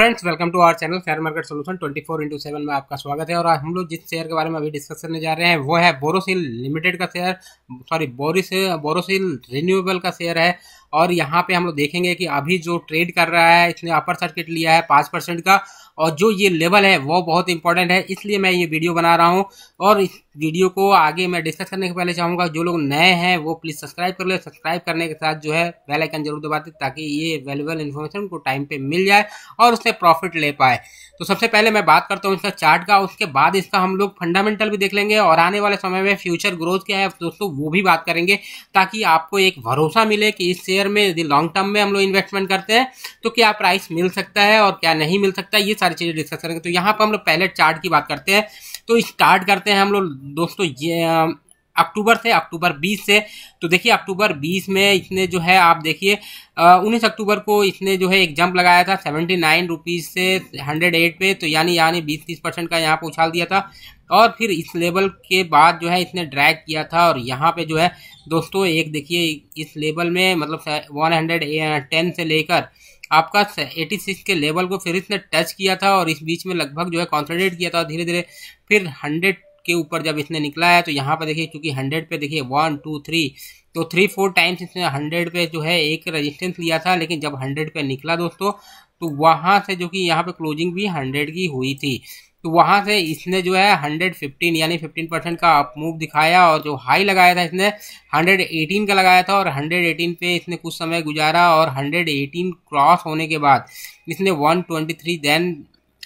friends welcome to our channel share market solution 24 four into seven में आपका स्वागत है और हम लोग जिस शेयर के बारे में अभी डिस्कस करने जा रहे हैं वो है बोरोसिल लिमिटेड का शेयर सॉरी बोरिस बोरोसिल रिन्यूएबल का शेयर है और यहाँ पे हम लोग देखेंगे कि अभी जो ट्रेड कर रहा है इसने अपर सर्किट लिया है पाँच परसेंट का और जो ये लेवल है वो बहुत इंपॉर्टेंट है इसलिए मैं ये वीडियो बना रहा हूँ और इस वीडियो को आगे मैं डिस्कस करने के पहले चाहूँगा जो लोग नए हैं वो प्लीज़ सब्सक्राइब कर ले सब्सक्राइब करने के साथ जो है बेलाइकन जरूर दबा दें ताकि ये वैल्यूबल इन्फॉर्मेशन उनको टाइम पे मिल जाए और उससे प्रॉफिट ले पाए तो सबसे पहले मैं बात करता हूँ इसका चार्ट का उसके बाद इसका हम लोग फंडामेंटल भी देख लेंगे और आने वाले समय में फ्यूचर ग्रोथ क्या है दोस्तों वो भी बात करेंगे ताकि आपको एक भरोसा मिले कि इस ईयर में यदि लॉन्ग टर्म में हम लोग इन्वेस्टमेंट करते हैं तो क्या प्राइस मिल सकता है और क्या नहीं मिल सकता है ये सारी चीज़ें डिस्कस करेंगे तो यहाँ पर हम लोग पहले चार्ट की बात करते हैं तो स्टार्ट करते हैं हम लोग दोस्तों ये अक्टूबर से अक्टूबर 20 से तो देखिए अक्टूबर 20 में इसने जो है आप देखिए उन्नीस अक्टूबर को इसने जो है एक जंप लगाया था सेवेंटी नाइन रुपीज़ से हंड्रेड एट पे तो यानी यानी बीस तीस परसेंट का यहाँ पर उछाल दिया था और फिर इस लेवल के बाद जो है इसने ड्रैग किया था और यहाँ पे जो है दोस्तों एक देखिए इस लेवल में मतलब वन हंड्रेड टेन से लेकर आपका 86 के लेवल को फिर इसने टच किया था और इस बीच में लगभग जो है कॉन्सेंट्रेट किया था धीरे धीरे फिर हंड्रेड के ऊपर जब इसने निकला है तो यहाँ पर देखिए क्योंकि हंड्रेड पे देखिए वन टू थ्री तो थ्री फोर टाइम्स इसने हंड्रेड पे जो है एक रेजिस्टेंस लिया था लेकिन जब हंड्रेड पे निकला दोस्तों तो वहाँ से जो कि यहाँ पे क्लोजिंग भी हंड्रेड की हुई थी तो वहाँ से इसने जो है हंड्रेड फिफ्टीन यानी फिफ्टीन परसेंट का अपमूव मूव दिखाया और जो हाई लगाया था इसने हंड्रेड एटीन का लगाया था और हंड्रेड एटीन पे इसने कुछ समय गुजारा और हंड्रेड एटीन क्रॉस होने के बाद इसने वन ट्वेंटी थ्री देन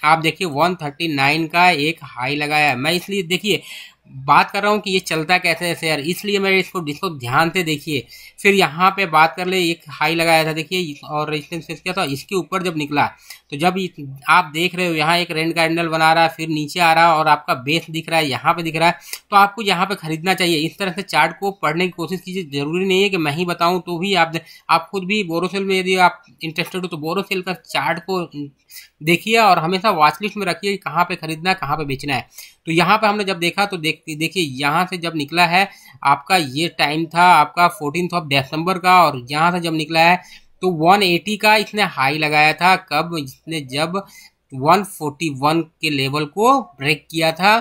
आप देखिए 139 का एक हाई लगाया है मैं इसलिए देखिए बात कर रहा हूँ कि ये चलता कैसे है शेयर इसलिए मैं इसको इसको ध्यान से देखिए फिर यहाँ पे बात कर ले एक हाई लगाया था देखिए और रेजिस्टेंस फेस किया था इसके ऊपर जब निकला तो जब आप देख रहे हो यहाँ एक रेंड का एंडल बना रहा है फिर नीचे आ रहा है और आपका बेस दिख रहा है यहाँ पे दिख रहा है तो आपको यहाँ पे खरीदना चाहिए इस तरह से चार्ट को पढ़ने की कोशिश कीजिए जरूरी नहीं है कि मैं ही बताऊँ तो भी आप आप खुद भी बोरोसेल में यदि आप इंटरेस्टेड हो तो बोरोसेल का चार्ट को देखिए और हमेशा वॉचलिस्ट में रखिए कहाँ पर खरीदना है कहाँ पर बेचना है तो यहाँ पर हमने जब देखा तो देख देखिए यहाँ से जब निकला है आपका ये टाइम था आपका फोर्टीन ऑफ दिसंबर का और यहाँ से जब निकला है तो 180 का इसने हाई लगाया था कब इसने जब 141 के लेवल को ब्रेक किया था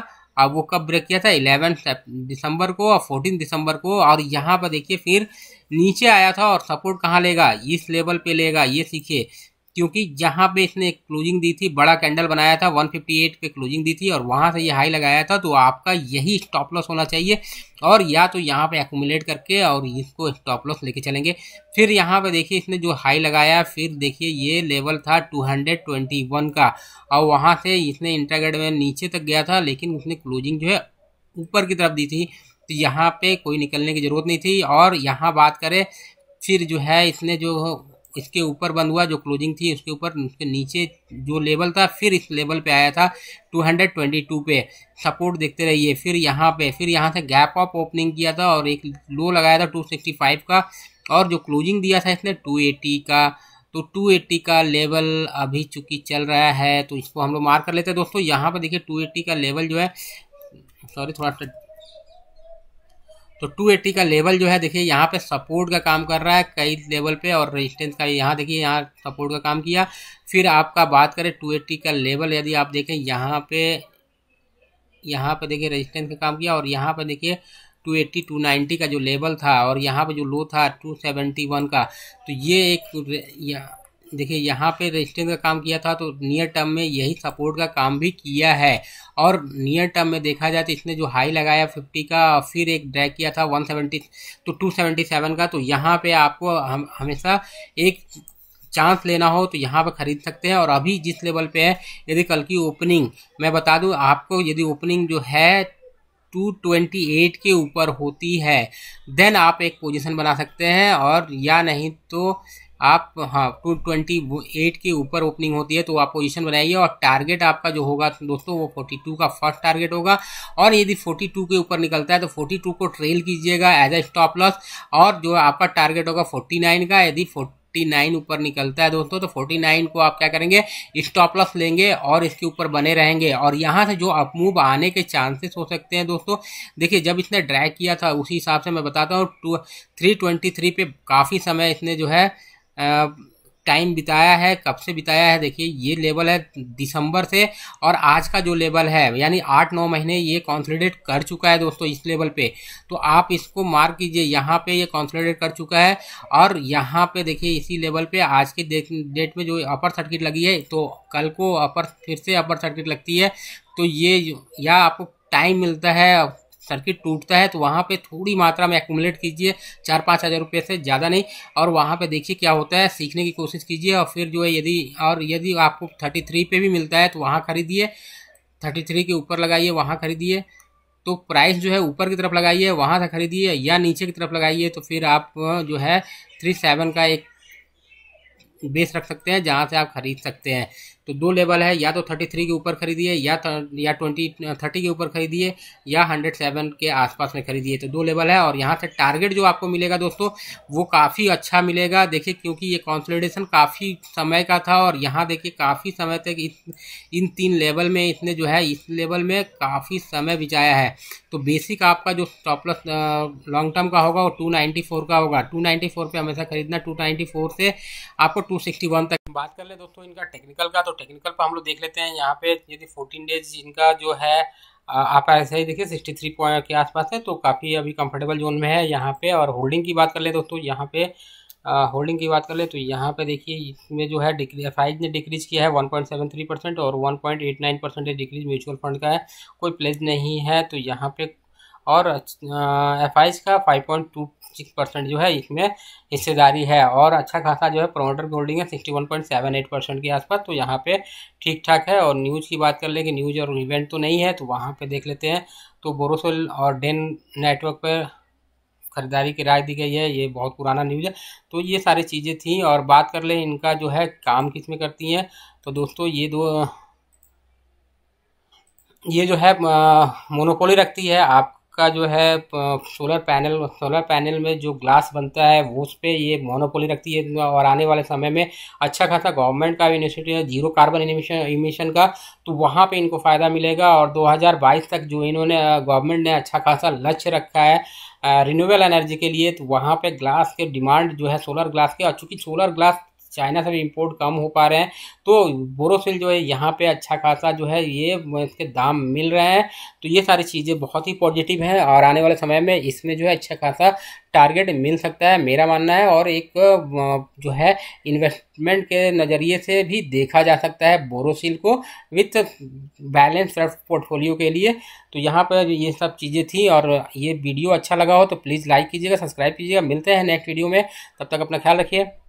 अब वो कब ब्रेक किया था इलेवन दिसंबर को और फोर्टीन दिसंबर को और यहाँ पर देखिए फिर नीचे आया था और सपोर्ट कहाँ लेगा इस लेवल पे लेगा ये सीखिए क्योंकि यहाँ पे इसने एक क्लोजिंग दी थी बड़ा कैंडल बनाया था 158 पे क्लोजिंग दी थी और वहाँ से ये हाई लगाया था तो आपका यही स्टॉप लॉस होना चाहिए और या तो यहाँ पे एकोमुलेट करके और इसको स्टॉप लॉस लेके चलेंगे फिर यहाँ पे देखिए इसने जो हाई लगाया फिर देखिए ये लेवल था 221 का और वहाँ से इसने इंटरग्रेड में नीचे तक गया था लेकिन उसने क्लोजिंग जो है ऊपर की तरफ दी थी तो यहाँ पर कोई निकलने की ज़रूरत नहीं थी और यहाँ बात करें फिर जो है इसने जो इसके ऊपर बंद हुआ जो क्लोजिंग थी उसके ऊपर उसके नीचे जो लेवल था फिर इस लेवल पे आया था 222 पे सपोर्ट देखते रहिए फिर यहाँ पे फिर यहाँ से गैप अप ओपनिंग किया था और एक लो लगाया था 265 का और जो क्लोजिंग दिया था इसने 280 का तो 280 का लेवल अभी चूंकि चल रहा है तो इसको हम लोग मार कर लेते हैं दोस्तों यहाँ पर देखिए टू का लेवल जो है सॉरी थोड़ा तो 280 का लेवल जो है देखिए यहाँ पे सपोर्ट का काम कर रहा है कई लेवल पे और रेजिस्टेंस का यहाँ देखिए यहाँ सपोर्ट का काम किया फिर आपका बात करें 280 का लेवल यदि आप देखें यहाँ पे यहाँ पे देखिए रेजिस्टेंस का काम किया और यहाँ पे देखिए 280 290 का जो लेवल था और यहाँ पे जो लो था 271 का तो ये एक देखिए यहाँ पे रेजिस्टेंस का काम किया था तो नियर टर्म में यही सपोर्ट का काम भी किया है और नियर टर्म में देखा जाए तो इसने जो हाई लगाया फिफ्टी का फिर एक ड्रैक किया था वन सेवेंटी तो टू सेवेंटी सेवन का तो यहाँ पे आपको हम हमेशा एक चांस लेना हो तो यहाँ पर ख़रीद सकते हैं और अभी जिस लेवल पे है यदि कल की ओपनिंग मैं बता दूँ आपको यदि ओपनिंग जो है 228 के ऊपर होती है देन आप एक पोजीशन बना सकते हैं और या नहीं तो आप हाँ टू ट्वेंटी एट के ऊपर ओपनिंग होती है तो आप पोजीशन बनाइए और टारगेट आपका जो होगा दोस्तों वो फोर्टी टू का फर्स्ट टारगेट होगा और यदि फोर्टी टू के ऊपर निकलता है तो फोर्टी टू को ट्रेल कीजिएगा एज ए स्टॉप लॉस और जो आपका टारगेट होगा फोर्टी नाइन का यदि फोर्टी 49 ऊपर निकलता है दोस्तों तो 49 को आप क्या करेंगे स्टॉप लॉस लेंगे और इसके ऊपर बने रहेंगे और यहाँ से जो अप मूव आने के चांसेस हो सकते हैं दोस्तों देखिए जब इसने ड्रैग किया था उसी हिसाब से मैं बताता हूँ टू थ्री पे काफ़ी समय इसने जो है टाइम बिताया है कब से बिताया है देखिए ये लेवल है दिसंबर से और आज का जो लेवल है यानी आठ नौ महीने ये कॉन्सोलिडेट कर चुका है दोस्तों इस लेवल पे तो आप इसको मार्क कीजिए यहाँ पे ये कॉन्सोलिडेट कर चुका है और यहाँ पे देखिए इसी लेवल पे आज के डेट में जो अपर सर्किट लगी है तो कल को अपर फिर से अपर सर्किट लगती है तो ये या आपको टाइम मिलता है सर्किट टूटता है तो वहाँ पे थोड़ी मात्रा में एकूमलेट कीजिए चार पाँच हज़ार रुपये से ज़्यादा नहीं और वहाँ पे देखिए क्या होता है सीखने की कोशिश कीजिए और फिर जो है यदि और यदि आपको थर्टी थ्री पे भी मिलता है तो वहाँ खरीदिए थर्टी थ्री के ऊपर लगाइए वहाँ खरीदिए तो प्राइस जो है ऊपर की तरफ लगाइए वहाँ से खरीदिए या नीचे की तरफ लगाइए तो फिर आप जो है थ्री सेवन का एक बेस रख सकते हैं जहाँ से आप खरीद सकते हैं तो दो लेवल है या तो थर्टी थ्री के ऊपर खरीदिए या तो, या ट्वेंटी थर्टी के ऊपर खरीदिए या हंड्रेड सेवन के आसपास में खरीदिए तो दो लेवल है और यहाँ से टारगेट जो आपको मिलेगा दोस्तों वो काफ़ी अच्छा मिलेगा देखिए क्योंकि ये कॉन्सोलिडेशन काफ़ी समय का था और यहाँ देखिए काफ़ी समय तक इस इन तीन लेवल में इसने जो है इस लेवल में काफ़ी समय बिताया है तो बेसिक आपका जो टॉपलस लॉन्ग टर्म का होगा वो टू नाइन्टी फोर का होगा टू नाइन्टी फोर पर हमेशा खरीदना टू नाइन्टी फोर से आपको टू सिक्सटी वन तक बात कर ले दोस्तों इनका टेक्निकल का तो टेक्निकल पर हम लोग देख लेते हैं यहाँ पे यदि फोर्टीन डेज इनका जो है आप ऐसे ही देखिए सिक्सटी थ्री पॉइंट के आसपास है तो काफ़ी अभी कंफर्टेबल जोन में है यहाँ पे और होल्डिंग की बात कर ले दोस्तों यहाँ पे आ, होल्डिंग की बात कर ले तो यहाँ पे देखिए इसमें जो है डिक्री एफ ने डिक्रीज किया है one point seven three percent और one point eight nine percent decrease mutual fund का है कोई प्लेज नहीं है तो यहाँ पे और एफ का five point two six percent जो है इसमें हिस्सेदारी है और अच्छा खासा जो है प्रोमोटर गोल्डिंग होल्डिंग है sixty one point seven eight percent के आसपास तो यहाँ पे ठीक ठाक है और न्यूज़ की बात कर लें कि न्यूज़ और इवेंट तो नहीं है तो वहाँ पर देख लेते हैं तो बोरोसोल और डेन नेटवर्क पर खरीदारी की राय दी गई है ये बहुत पुराना न्यूज़ है तो ये सारी चीज़ें थी और बात कर लें इनका जो है काम किस में करती हैं तो दोस्तों ये दो ये जो है मोनोपोली रखती है आप का जो है सोलर पैनल सोलर पैनल में जो ग्लास बनता है वो उस पर ये मोनोपोली रखती है और आने वाले समय में अच्छा खासा गवर्नमेंट का भी इनिशिएटिव है जीरो कार्बन इमिशन इमिशन का तो वहाँ पे इनको फ़ायदा मिलेगा और 2022 तक जो इन्होंने गवर्नमेंट ने अच्छा खासा लक्ष्य रखा है रिन्यूएबल एनर्जी के लिए तो वहाँ पर ग्लास के डिमांड जो है सोलर ग्लास के और चूँकि सोलर ग्लास चाइना से भी इम्पोर्ट कम हो पा रहे हैं तो बोरोसिल जो है यहाँ पे अच्छा खासा जो है ये इसके दाम मिल रहे हैं तो ये सारी चीज़ें बहुत ही पॉजिटिव हैं और आने वाले समय में इसमें जो है अच्छा खासा टारगेट मिल सकता है मेरा मानना है और एक जो है इन्वेस्टमेंट के नज़रिए से भी देखा जा सकता है बोरोसिल को विथ बैलेंस पोर्टफोलियो के लिए तो यहाँ पर ये सब चीज़ें थी और ये वीडियो अच्छा लगा हो तो प्लीज़ लाइक कीजिएगा सब्सक्राइब कीजिएगा मिलते हैं नेक्स्ट वीडियो में तब तक अपना ख्याल रखिए